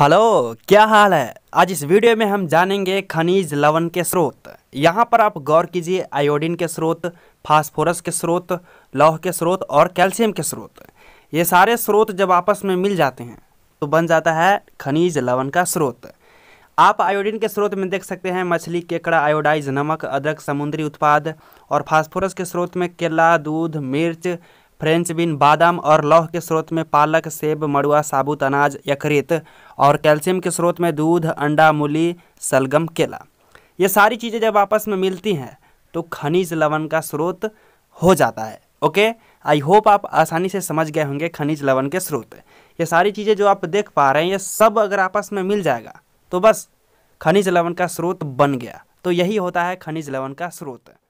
hello क्या हाल है आज इस वीडियो में हम जानेंगे खनिज लवण के स्रोत यहाँ पर आप गौर कीजिए आयोडीन के स्रोत फास्फोरस के स्रोत लौह के स्रोत और कैल्शियम के स्रोत ये सारे स्रोत जब आपस में मिल जाते हैं तो बन जाता है खनिज लवण का स्रोत आप आयोडीन के स्रोत में देख सकते हैं मछली केकड़ा आयोडाइज नमक अदरक समुद्री उत्पाद और फास्फोरस के स्रोत में केला दूध मिर्च फ्रेंच बीन बादाम और लौह के स्रोत में पालक सेब मड़ुआ साबुत अनाज यकृत और कैल्शियम के स्रोत में दूध अंडा मूली सलगम केला ये सारी चीज़ें जब आपस में मिलती हैं तो खनिज लवण का स्रोत हो जाता है ओके आई होप आप आसानी से समझ गए होंगे खनिज लवण के स्रोत ये सारी चीज़ें जो आप देख पा रहे हैं ये सब अगर आपस में मिल जाएगा तो बस खनिज लवण का स्रोत बन गया तो यही होता है खनिज लवण का स्रोत